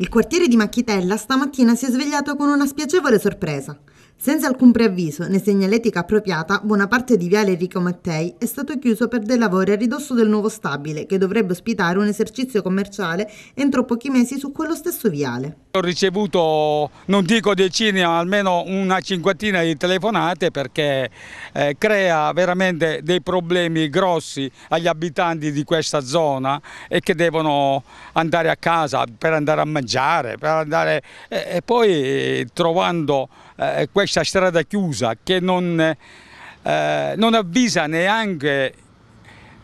Il quartiere di Macchitella stamattina si è svegliato con una spiacevole sorpresa. Senza alcun preavviso né segnaletica appropriata, buona parte di Viale Enrico Mattei è stato chiuso per dei lavori a ridosso del nuovo stabile che dovrebbe ospitare un esercizio commerciale entro pochi mesi su quello stesso viale. Ho ricevuto, non dico decine, ma almeno una cinquantina di telefonate perché eh, crea veramente dei problemi grossi agli abitanti di questa zona e che devono andare a casa per andare a mangiare, per andare... Eh, e poi trovando eh, questa strada chiusa che non, eh, non avvisa neanche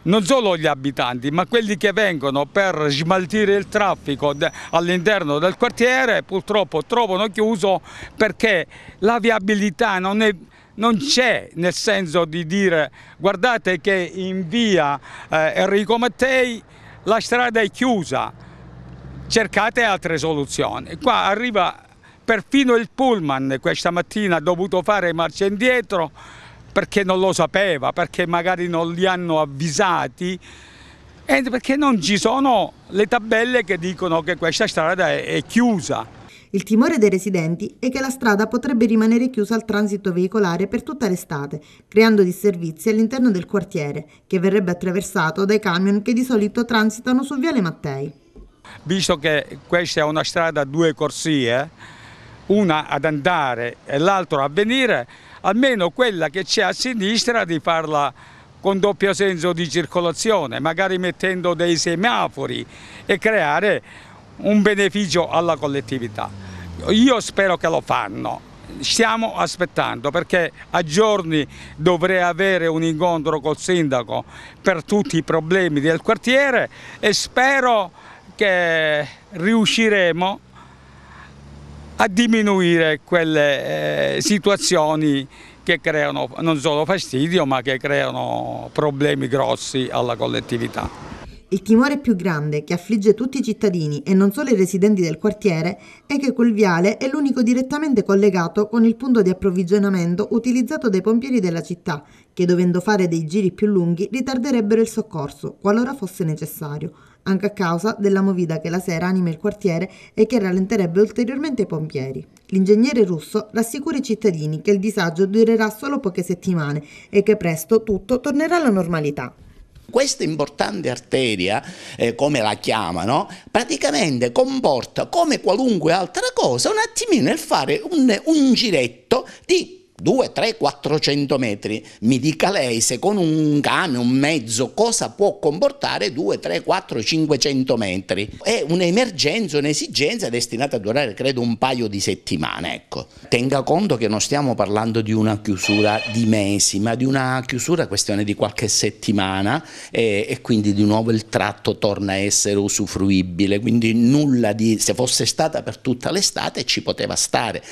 non solo gli abitanti ma quelli che vengono per smaltire il traffico all'interno del quartiere purtroppo trovano chiuso perché la viabilità non è non c'è nel senso di dire guardate che in via eh, Enrico Mattei la strada è chiusa, cercate altre soluzioni. Qua arriva perfino il pullman questa mattina, ha dovuto fare marcia indietro perché non lo sapeva, perché magari non li hanno avvisati e perché non ci sono le tabelle che dicono che questa strada è, è chiusa. Il timore dei residenti è che la strada potrebbe rimanere chiusa al transito veicolare per tutta l'estate, creando disservizi all'interno del quartiere, che verrebbe attraversato dai camion che di solito transitano su Viale Mattei. Visto che questa è una strada a due corsie, una ad andare e l'altra a venire, almeno quella che c'è a sinistra di farla con doppio senso di circolazione, magari mettendo dei semafori e creare un beneficio alla collettività. Io spero che lo fanno. Stiamo aspettando perché a giorni dovrei avere un incontro col sindaco per tutti i problemi del quartiere e spero che riusciremo a diminuire quelle eh, situazioni che creano non solo fastidio ma che creano problemi grossi alla collettività. Il timore più grande che affligge tutti i cittadini e non solo i residenti del quartiere è che quel viale è l'unico direttamente collegato con il punto di approvvigionamento utilizzato dai pompieri della città, che dovendo fare dei giri più lunghi ritarderebbero il soccorso, qualora fosse necessario anche a causa della movida che la sera anima il quartiere e che rallenterebbe ulteriormente i pompieri. L'ingegnere russo rassicura i cittadini che il disagio durerà solo poche settimane e che presto tutto tornerà alla normalità. Questa importante arteria, eh, come la chiamano, praticamente comporta come qualunque altra cosa un attimino il fare un, un giretto di 2, 3, 400 metri, mi dica lei se con un camion, un mezzo, cosa può comportare 2, 3, 4, 500 metri. È un'emergenza, un'esigenza destinata a durare credo un paio di settimane. Ecco. Tenga conto che non stiamo parlando di una chiusura di mesi, ma di una chiusura questione di qualche settimana e, e quindi di nuovo il tratto torna a essere usufruibile, quindi nulla di, se fosse stata per tutta l'estate ci poteva stare.